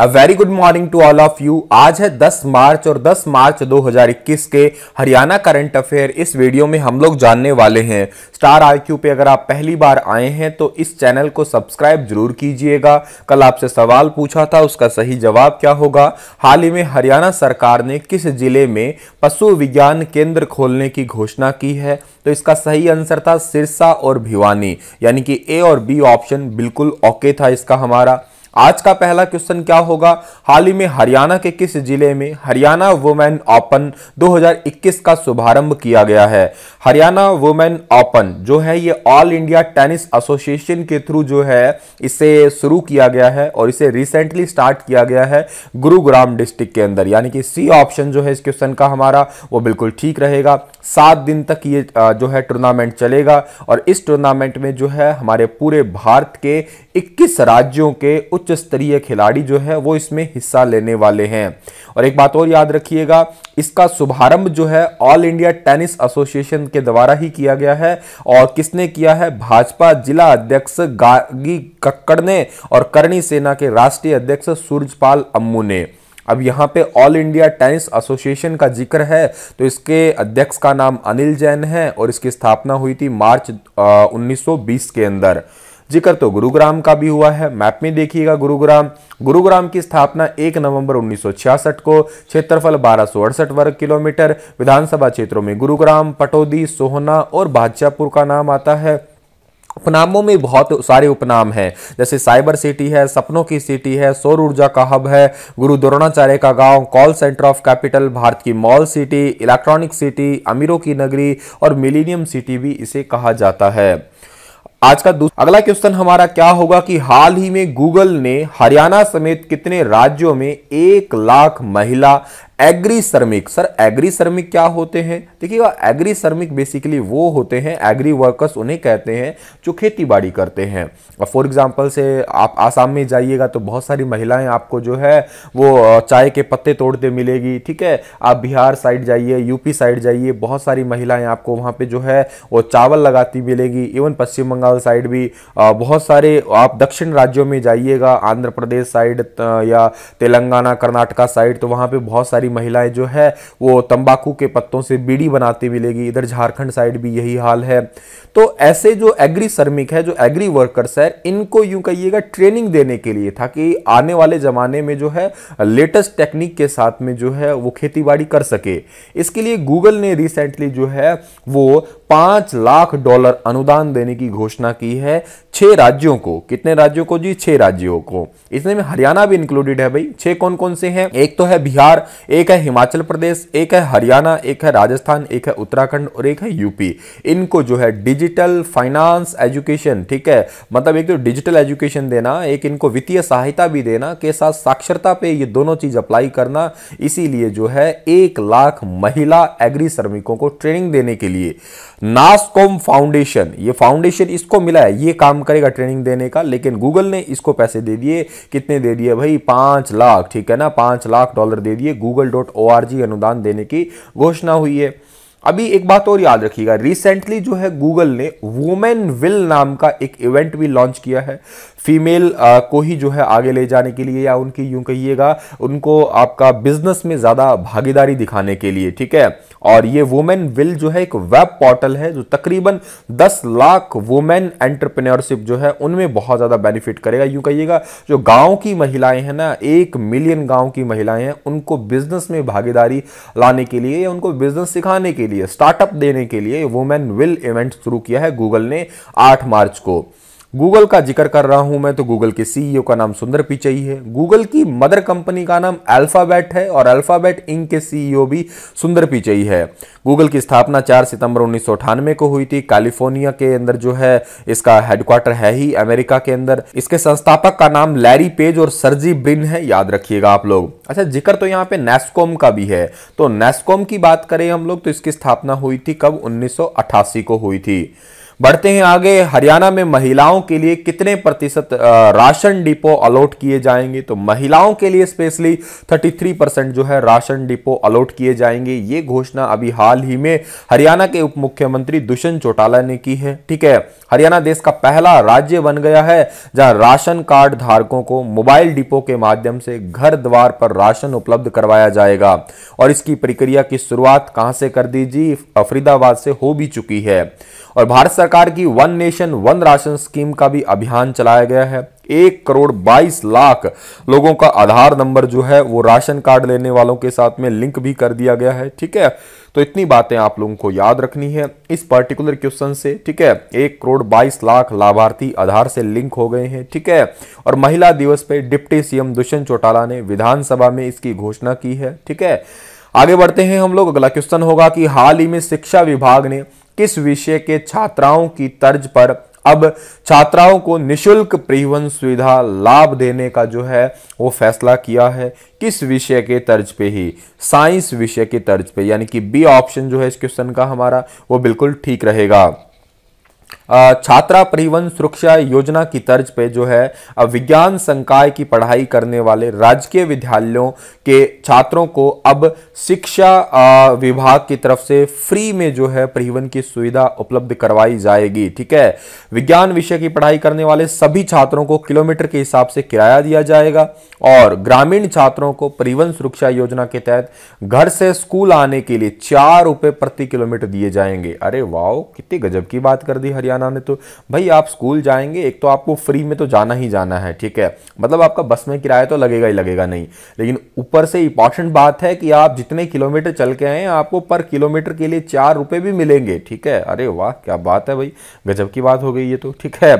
a very good morning to all of you आज है 10 March और 10 मार्च 2021 के हरियाणा करंट अफेयर इस वीडियो में हम लोग जानने वाले हैं स्टार आई क्यू पे अगर आप पहली बार आए हैं तो इस चैनल को सब्सक्राइब जरूर कीजिएगा कल आपसे सवाल पूछा था उसका सही जवाब क्या होगा हाल ही में हरियाणा सरकार ने किस जिले में पशु विज्ञान केंद्र खोलने की घोषणा की है तो इसका सही आंसर था सिरसा और भिवानी यानी कि ए और बी ऑप्शन बिल्कुल ओके था इसका हमारा आज का पहला क्वेश्चन क्या होगा हाल ही में हरियाणा के किस जिले में हरियाणा वुमेन ओपन 2021 का शुभारंभ किया गया है हरियाणा वुमेन ओपन जो है ये ऑल इंडिया टेनिस एसोसिएशन के थ्रू जो है इसे शुरू किया गया है और इसे रिसेंटली स्टार्ट किया गया है गुरुग्राम डिस्ट्रिक्ट के अंदर यानी कि सी ऑप्शन जो है इस क्वेश्चन का हमारा वो बिल्कुल ठीक रहेगा सात दिन तक ये जो है टूर्नामेंट चलेगा और इस टूर्नामेंट में जो है हमारे पूरे भारत के इक्कीस राज्यों के उच्च स्तरीय खिलाड़ी जो है वो इसमें हिस्सा लेने वाले हैं और एक बात और याद रखिएगा इसका शुभारंभ जो है ऑल इंडिया टेनिस एसोसिएशन के द्वारा ही किया गया है और किसने किया है भाजपा जिला अध्यक्ष गागी कक्कड़ ने और करणी सेना के राष्ट्रीय अध्यक्ष सूरजपाल अम्मू ने अब यहाँ पे ऑल इंडिया टेनिस एसोसिएशन का जिक्र है तो इसके अध्यक्ष का नाम अनिल जैन है और इसकी स्थापना हुई थी मार्च आ, 1920 के अंदर जिक्र तो गुरुग्राम का भी हुआ है मैप में देखिएगा गुरुग्राम गुरुग्राम की स्थापना 1 नवंबर 1966 को क्षेत्रफल बारह वर्ग किलोमीटर विधानसभा क्षेत्रों में गुरुग्राम पटोदी सोहना और बादशाहपुर का नाम आता है उपनामों में बहुत सारे उपनाम हैं जैसे साइबर सिटी है सपनों की सिटी है सौर ऊर्जा का हब है गुरु द्रोणाचार्य का गांव call centre of capital Bharat की मॉल सिटी इलेक्ट्रॉनिक सिटी अमीरों की नगरी और मिलीनियम सिटी भी इसे कहा जाता है आज का दूसरा अगला क्वेश्चन हमारा क्या होगा कि हाल ही में गूगल ने हरियाणा समेत कितने राज्यों में एक लाख महिला एग्री श्रमिक सर एग्री श्रमिक क्या होते हैं देखिए एग्री श्रमिक बेसिकली वो होते हैं एग्री वर्कर्स उन्हें कहते हैं जो खेती बाड़ी करते हैं और फॉर एग्जांपल से आप आसाम में जाइएगा तो बहुत सारी महिलाएं आपको जो है वो चाय के पत्ते तोड़ते मिलेगी ठीक है आप बिहार साइड जाइए यूपी साइड जाइए बहुत सारी महिलाएँ आपको वहाँ पर जो है वो चावल लगाती मिलेगी इवन पश्चिम बंगाल साइड भी बहुत सारे आप दक्षिण राज्यों में जाइएगा आंध्र प्रदेश साइड या तेलंगाना कर्नाटका साइड तो वहाँ पर बहुत सारी महिलाएं जो है वो तंबाकू के पत्तों से बीड़ी बनाती मिलेगी इधर झारखंड साइड भी यही हाल है तो ऐसे जो एग्री श्रमिक है जो एग्री वर्कर्स है इनको यूं कहिएगा ट्रेनिंग देने के लिए था कि आने वाले ज़माने में जो है लेटेस्ट टेक्निक के साथ में जो है वो खेती कर सके इसके लिए गूगल ने रिसेंटली जो है वो पांच लाख डॉलर अनुदान देने की घोषणा की है छह राज्यों को कितने राज्यों को जी छह राज्यों को इसमें में हरियाणा भी इंक्लूडेड है भाई छह कौन कौन से हैं एक तो है बिहार एक है हिमाचल प्रदेश एक है हरियाणा एक है राजस्थान एक है उत्तराखंड और एक है यूपी इनको जो है डिजिटल फाइनेंस एजुकेशन ठीक है मतलब एक तो डिजिटल एजुकेशन देना एक इनको वित्तीय सहायता भी देना के साथ साक्षरता पे ये दोनों चीज अप्लाई करना इसीलिए जो है एक लाख महिला एग्री श्रमिकों को ट्रेनिंग देने के लिए नासकॉम फाउंडेशन ये फाउंडेशन इसको मिला है ये काम करेगा ट्रेनिंग देने का लेकिन गूगल ने इसको पैसे दे दिए कितने दे दिए भाई पांच लाख ठीक है ना पांच लाख डॉलर दे दिए गूगल डॉट ओ अनुदान देने की घोषणा हुई है अभी एक बात और याद रखिएगा रिसेंटली जो है गूगल ने वुमेन विल नाम का एक इवेंट भी लॉन्च किया है फीमेल को ही जो है आगे ले जाने के लिए या उनकी यूं कहिएगा उनको आपका बिजनेस में ज़्यादा भागीदारी दिखाने के लिए ठीक है और ये वुमेन विल जो है एक वेब पोर्टल है जो तकरीबन 10 लाख वुमेन एंटरप्रेन्योरशिप जो है उनमें बहुत ज़्यादा बेनिफिट करेगा यूं कहिएगा जो गाँव की महिलाएं हैं ना एक मिलियन गाँव की महिलाएं हैं उनको बिजनेस में भागीदारी लाने के लिए या उनको बिजनेस सिखाने के लिए लिए स्टार्टअप देने के लिए वुमेन विल इवेंट शुरू किया है गूगल ने आठ मार्च को गूगल का जिक्र कर रहा हूं मैं तो गूगल के सीईओ e का नाम सुंदर पिचई है गूगल की मदर कंपनी का नाम अल्फाबेट है और अल्फाबेट इंक के सीईओ e भी सुंदर पिचई है गूगल की स्थापना 4 सितंबर उन्नीस को हुई थी कैलिफोर्निया के अंदर जो है इसका हेडक्वार्टर है ही अमेरिका के अंदर इसके संस्थापक का नाम लैरी पेज और सरजी ब्रिन है याद रखिएगा आप लोग अच्छा जिक्र तो यहाँ पे नेस्कॉम का भी है तो नेस्कॉम की बात करें हम लोग तो इसकी स्थापना हुई थी कब उन्नीस को हुई थी बढ़ते हैं आगे हरियाणा में महिलाओं के लिए कितने प्रतिशत राशन डिपो अलॉट किए जाएंगे तो महिलाओं के लिए स्पेशली 33 परसेंट जो है राशन डिपो अलॉट किए जाएंगे ये घोषणा अभी हाल ही में हरियाणा के उप मुख्यमंत्री दुष्यंत चौटाला ने की है ठीक है हरियाणा देश का पहला राज्य बन गया है जहां राशन कार्ड धारकों को मोबाइल डिपो के माध्यम से घर द्वार पर राशन उपलब्ध करवाया जाएगा और इसकी प्रक्रिया की शुरुआत कहां से कर दीजिए फरीदाबाद से हो भी चुकी है और भारत सरकार की one nation one ration scheme का भी अभियान चलाया गया है एक करोड़ बाईस लाख लोगों का आधार नंबर जो है वो राशन कार्ड लेने वालों के साथ में लिंक भी कर दिया गया है ठीक है तो इतनी बातें आप लोगों को याद रखनी है इस पर्टिकुलर क्वेश्चन से ठीक है एक करोड़ बाईस लाख लाभार्थी आधार से लिंक हो गए हैं ठीक है और महिला दिवस पे डिप्टी सीएम दुष्यंत चौटाला ने विधानसभा में इसकी घोषणा की है ठीक है आगे बढ़ते हैं हम लोग अगला क्वेश्चन होगा कि हाल ही में शिक्षा विभाग ने किस विषय के छात्राओं की तर्ज पर अब छात्राओं को निशुल्क परिवहन सुविधा लाभ देने का जो है वो फैसला किया है किस विषय के तर्ज पे ही साइंस विषय के तर्ज पे यानी कि बी ऑप्शन जो है इस क्वेश्चन का हमारा वो बिल्कुल ठीक रहेगा छात्रा परिवहन सुरक्षा योजना की तर्ज पे जो है विज्ञान संकाय की पढ़ाई करने वाले राजकीय विद्यालयों के छात्रों को अब शिक्षा विभाग की तरफ से फ्री में जो है परिवहन की सुविधा उपलब्ध करवाई जाएगी ठीक है विज्ञान विषय की पढ़ाई करने वाले सभी छात्रों को किलोमीटर के हिसाब से किराया दिया जाएगा और ग्रामीण छात्रों को परिवहन सुरक्षा योजना के तहत घर से स्कूल आने के लिए चार रुपए प्रति किलोमीटर दिए जाएंगे अरे वाओ कितनी गजब की बात कर दी हरियाणा जाना नहीं तो भाई आप स्कूल जाएंगे एक तो आपको फ्री में तो जाना ही जाना है ठीक है मतलब आपका बस में किराया तो लगेगा ही लगेगा नहीं लेकिन ऊपर से इंपॉर्टेंट बात है कि आप जितने किलोमीटर चल के आए आपको पर किलोमीटर के लिए चार रुपये भी मिलेंगे ठीक है अरे वाह क्या बात है भाई गजब की बात हो गई ये तो ठीक है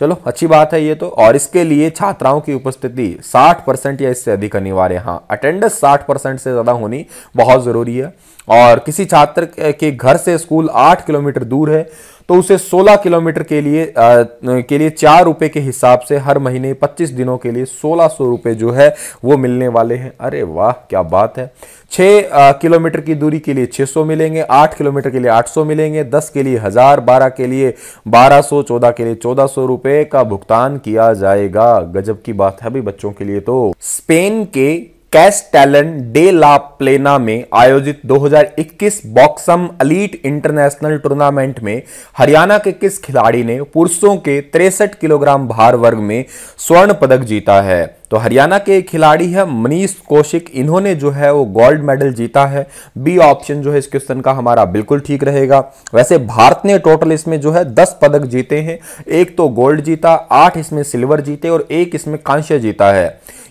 चलो अच्छी बात है ये तो और इसके लिए छात्राओं की उपस्थिति 60 परसेंट या इससे अधिक अनिवार्य हाँ अटेंडेंस 60 परसेंट से ज़्यादा होनी बहुत ज़रूरी है और किसी छात्र के घर से स्कूल आठ किलोमीटर दूर है तो उसे 16 किलोमीटर के लिए आ, के लिए चार रुपये के हिसाब से हर महीने 25 दिनों के लिए सोलह सौ रुपये जो है वो मिलने वाले हैं अरे वाह क्या बात है छः किलोमीटर की दूरी के लिए 600 मिलेंगे आठ किलोमीटर के लिए 800 मिलेंगे दस के लिए हज़ार बारह के लिए 1200 चौदह के लिए चौदह सौ रुपये का भुगतान किया जाएगा गजब की बात है अभी बच्चों के लिए तो स्पेन के कैश टैलेंट डे ला प्लेना में आयोजित 2021 बॉक्सम अलीट इंटरनेशनल टूर्नामेंट में हरियाणा के किस खिलाड़ी ने पुरुषों के तिरसठ किलोग्राम भार वर्ग में स्वर्ण पदक जीता है तो हरियाणा के खिलाड़ी है मनीष कौशिक इन्होंने जो है वो गोल्ड मेडल जीता है बी ऑप्शन जो है इस क्वेश्चन का हमारा बिल्कुल ठीक रहेगा वैसे भारत ने टोटल इसमें जो है दस पदक जीते हैं एक तो गोल्ड जीता आठ इसमें सिल्वर जीते और एक इसमें कांस्य जीता है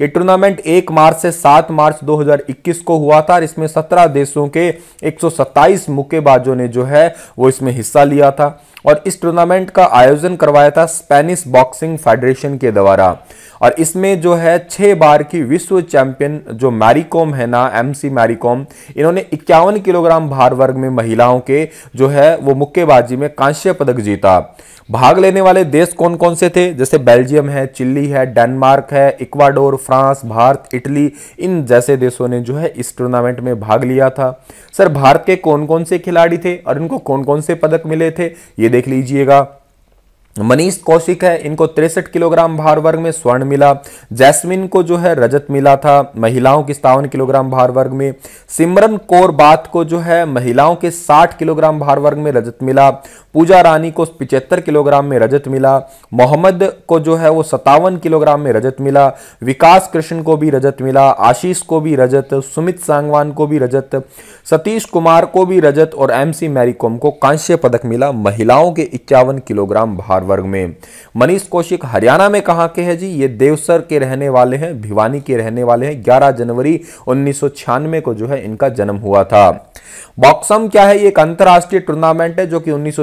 ये टूर्नामेंट एक मार्च से सात मार्च 2021 को हुआ था और इसमें सत्रह देशों के एक मुक्केबाजों ने जो है वो इसमें हिस्सा लिया था और इस टूर्नामेंट का आयोजन करवाया था स्पेनिश बॉक्सिंग फेडरेशन के द्वारा और इसमें जो है छह बार की विश्व चैंपियन जो मैरीकॉम है ना एमसी मैरीकॉम इन्होंने इक्यावन किलोग्राम भार वर्ग में महिलाओं के जो है वो मुक्केबाजी में कांस्य पदक जीता भाग लेने वाले देश कौन कौन से थे जैसे बेल्जियम है चिल्ली है डेनमार्क है इक्वाडोर फ्रांस भारत इटली इन जैसे देशों ने जो है इस टूर्नामेंट में भाग लिया था सर भारत के कौन कौन से खिलाड़ी थे और इनको कौन कौन से पदक मिले थे ये देख लीजिएगा मनीष कौशिक है इनको तिरसठ किलोग्राम भार वर्ग में स्वर्ण मिला जैस्मिन को जो है रजत मिला था महिलाओं के सतावन किलोग्राम भार वर्ग में सिमरन कौर बात को जो है महिलाओं के 60 किलोग्राम भार वर्ग में रजत मिला पूजा रानी को पिचहत्तर किलोग्राम में रजत मिला मोहम्मद को जो है वो सतावन किलोग्राम में रजत मिला विकास कृष्ण को भी रजत मिला आशीष को भी रजत सुमित सांगवान को भी रजत सतीश कुमार को भी रजत और एम सी मैरीकॉम को कांस्य पदक मिला महिलाओं के इक्यावन किलोग्राम भार चार वर्ग में मनीष कौशिक हरियाणा में कहा के हैं जी ये देवसर के रहने वाले हैं भिवानी के रहने वाले हैं 11 जनवरी उन्नीस को जो है इनका जन्म हुआ था बॉक्सम क्या है ये एक अंतर्राष्ट्रीय टूर्नामेंट है जो कि उन्नीस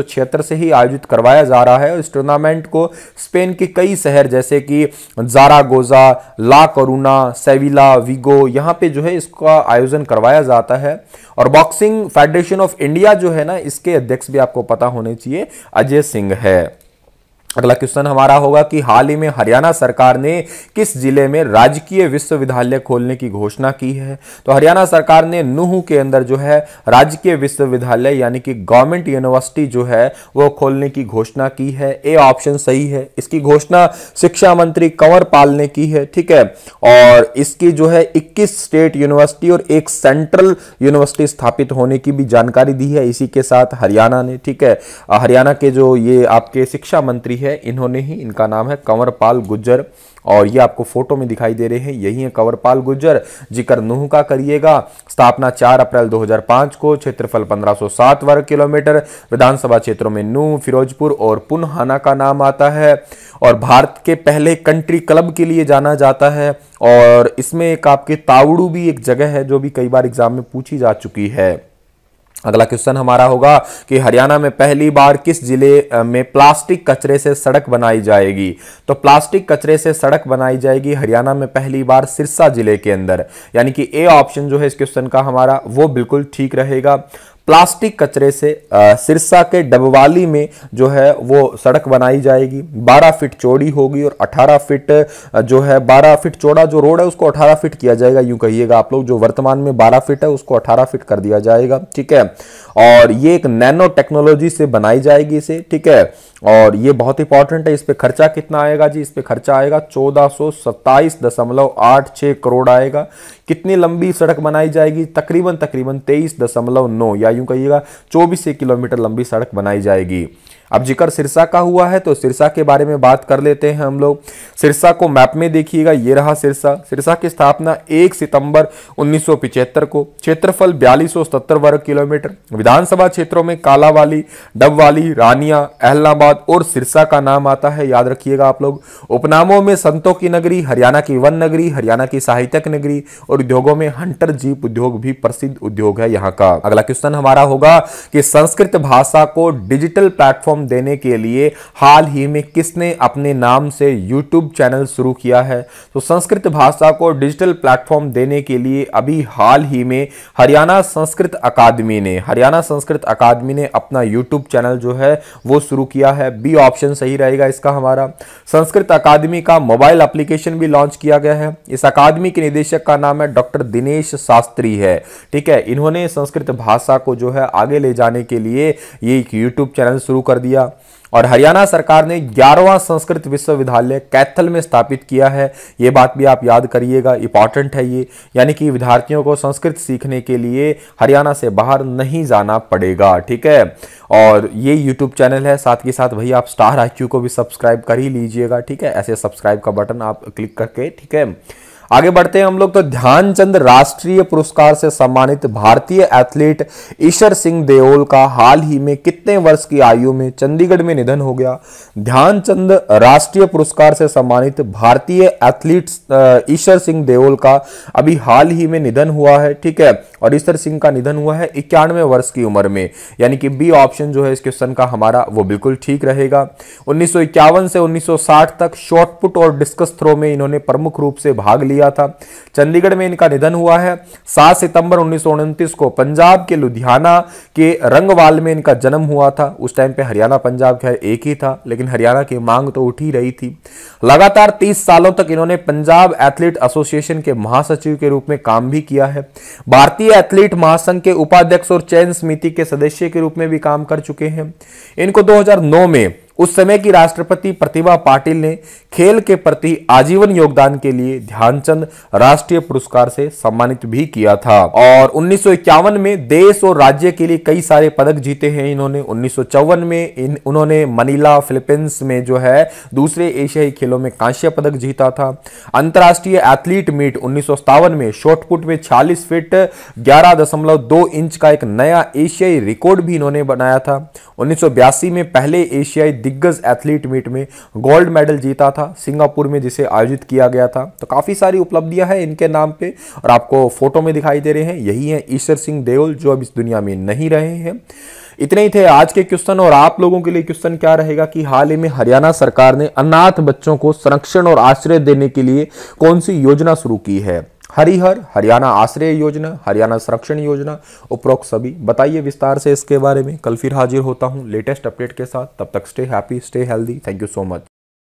से ही आयोजित करवाया जा रहा है इस टूर्नामेंट को स्पेन के कई शहर जैसे कि जारागोजा ला करुना सेविला विगो यहाँ पे जो है इसका आयोजन करवाया जाता है और बॉक्सिंग फेडरेशन ऑफ इंडिया जो है ना इसके अध्यक्ष भी आपको पता होने चाहिए अजय सिंह है अगला क्वेश्चन हमारा होगा कि हाल ही में हरियाणा सरकार ने किस जिले में राजकीय विश्वविद्यालय खोलने की घोषणा की है तो हरियाणा सरकार ने नूह के अंदर जो है राजकीय विश्वविद्यालय यानी कि गवर्नमेंट यूनिवर्सिटी जो है वो खोलने की घोषणा की है ए ऑप्शन सही है इसकी घोषणा शिक्षा मंत्री कंवर पाल ने की है ठीक है और इसकी जो है इक्कीस स्टेट यूनिवर्सिटी और एक सेंट्रल यूनिवर्सिटी स्थापित होने की भी जानकारी दी है इसी के साथ हरियाणा ने ठीक है हरियाणा के जो ये आपके शिक्षा मंत्री है इन्होंने ही इनका नाम है कंवरपाल गुज्जर और ये आपको फोटो में दिखाई दे रहे हैं यही है कंवरपाल गुज्जर जिक्र नूह का करिएगा स्थापना 4 अप्रैल 2005 को क्षेत्रफल 1507 वर्ग किलोमीटर विधानसभा क्षेत्रों में नूह फिरोजपुर और पुनहाना का नाम आता है और भारत के पहले कंट्री क्लब के लिए जाना जाता है और इसमें एक आपके तावड़ू भी एक जगह है जो भी कई बार एग्जाम में पूछी जा चुकी है अगला क्वेश्चन हमारा होगा कि हरियाणा में पहली बार किस जिले में प्लास्टिक कचरे से सड़क बनाई जाएगी तो प्लास्टिक कचरे से सड़क बनाई जाएगी हरियाणा में पहली बार सिरसा जिले के अंदर यानी कि ए ऑप्शन जो है इस क्वेश्चन का हमारा वो बिल्कुल ठीक रहेगा प्लास्टिक कचरे से सिरसा के डबवाली में जो है वो सड़क बनाई जाएगी 12 फीट चौड़ी होगी और 18 फीट जो है 12 फीट चौड़ा जो रोड है उसको 18 फीट किया जाएगा यूं कहिएगा आप लोग जो वर्तमान में 12 फीट है उसको 18 फीट कर दिया जाएगा ठीक है और ये एक नैनो टेक्नोलॉजी से बनाई जाएगी इसे ठीक है और ये बहुत इंपॉर्टेंट है इस पर खर्चा कितना आएगा जी इस पर खर्चा आएगा चौदह करोड़ आएगा कितनी लंबी सड़क बनाई जाएगी तकरीबन तकरीबन तेईस दशमलव नौ या यूं कहिएगा चौबीस किलोमीटर लंबी सड़क बनाई जाएगी अब जिक्र सिरसा का हुआ है तो सिरसा के बारे में बात कर लेते हैं हम लोग सिरसा को मैप में देखिएगा ये रहा सिरसा सिरसा की स्थापना 1 सितंबर उन्नीस को क्षेत्रफल बयालीस वर्ग किलोमीटर विधानसभा क्षेत्रों में कालावाली डबवाली रानिया अहलाबाद और सिरसा का नाम आता है याद रखिएगा आप लोग उपनामों में संतों की नगरी हरियाणा की वन नगरी हरियाणा की साहित्यक नगरी और उद्योगों में हंटर जीप उद्योग भी प्रसिद्ध उद्योग है यहाँ का अगला क्वेश्चन हमारा होगा कि संस्कृत भाषा को डिजिटल प्लेटफॉर्म प्लेटफॉर्म देने के लिए हाल ही में किसने अपने नाम से यूट्यूब चैनल शुरू किया है तो संस्कृत भाषा को डिजिटल प्लेटफॉर्म देने के लिए अभी हाल ही में हरियाणा संस्कृत अकादमी ने हरियाणा संस्कृत अकादमी ने अपना यूट्यूब चैनल जो है वो शुरू किया है बी ऑप्शन सही रहेगा इसका हमारा संस्कृत अकादमी का मोबाइल एप्लीकेशन भी लॉन्च किया गया है इस अकादमी के निदेशक का नाम है डॉक्टर दिनेश शास्त्री है ठीक है इन्होंने संस्कृत भाषा को जो है आगे ले जाने के लिए ये एक यूट्यूब चैनल शुरू कर दिया दिया और हरियाणा सरकार ने ग्यारहवां संस्कृत विश्वविद्यालय कैथल में स्थापित किया है ये बात भी आप याद करिएगा इंपॉर्टेंट है ये यानी कि विद्यार्थियों को संस्कृत सीखने के लिए हरियाणा से बाहर नहीं जाना पड़ेगा ठीक है और ये यूट्यूब चैनल है साथ के साथ भैया आप स्टार आई को भी सब्सक्राइब कर ही लीजिएगा ठीक है ऐसे सब्सक्राइब का बटन आप क्लिक करके ठीक है आगे बढ़ते हैं हम लोग तो ध्यानचंद राष्ट्रीय पुरस्कार से सम्मानित भारतीय एथलीट ईश्वर सिंह देओल का हाल ही में कितने वर्ष की आयु में चंडीगढ़ में निधन हो गया ध्यानचंद राष्ट्रीय पुरस्कार से सम्मानित भारतीय एथलीट ईश्वर सिंह देओल का अभी हाल ही में निधन हुआ है ठीक है और ईश्वर सिंह का निधन हुआ है इक्यानवे वर्ष की उम्र में यानी कि बी ऑप्शन जो है इस क्वेश्चन का हमारा वो बिल्कुल ठीक रहेगा उन्नीस से उन्नीस तक शॉर्टपुट और डिस्कस थ्रो में इन्होंने प्रमुख रूप से भाग लिया दिया था चंडीगढ़ में इनका निधन हुआ है सात सितंबर उन्नीस को पंजाब के लुधियाना के रंगवाल में इनका जन्म हुआ था उस टाइम पे हरियाणा पंजाब खैर एक ही था लेकिन हरियाणा की मांग तो उठ ही रही थी लगातार तीस सालों तक इन्होंने पंजाब एथलीट एसोसिएशन के महासचिव के रूप में काम भी किया है भारतीय एथलीट महासंघ के उपाध्यक्ष और चयन समिति के सदस्य के रूप में भी काम कर चुके हैं इनको दो में उस समय की राष्ट्रपति प्रतिभा पाटिल ने खेल के प्रति आजीवन योगदान के लिए ध्यानचंद राष्ट्रीय पुरस्कार से सम्मानित भी किया था और उन्नीस में देश और राज्य के लिए कई सारे पदक जीते हैं इन्होंने उन्नीस में इन उन्होंने मनीला फिलीपींस में जो है दूसरे एशियाई खेलों में कांस्य पदक जीता था अंतर्राष्ट्रीय एथलीट मीट उन्नीस में शॉर्टपुट में छियालीस फीट ग्यारह इंच का एक नया एशियाई रिकॉर्ड भी इन्होंने बनाया था उन्नीस में पहले एशियाई दिग्गज एथलीट मीट में गोल्ड मेडल जीता था सिंगापुर में जिसे आयोजित किया गया था तो काफ़ी सारी उपलब्धियां हैं इनके नाम पे और आपको फोटो में दिखाई दे रहे हैं यही हैं ईश्वर सिंह देओल जो अब इस दुनिया में नहीं रहे हैं इतने ही थे आज के क्वेश्चन और आप लोगों के लिए क्वेश्चन क्या रहेगा कि हाल ही में हरियाणा सरकार ने अनाथ बच्चों को संरक्षण और आश्रय देने के लिए कौन सी योजना शुरू की है हरिहर हरियाणा आश्रय योजना हरियाणा संरक्षण योजना उपरोक्त सभी बताइए विस्तार से इसके बारे में कल फिर हाजिर होता हूँ लेटेस्ट अपडेट के साथ तब तक stay happy stay healthy thank you so much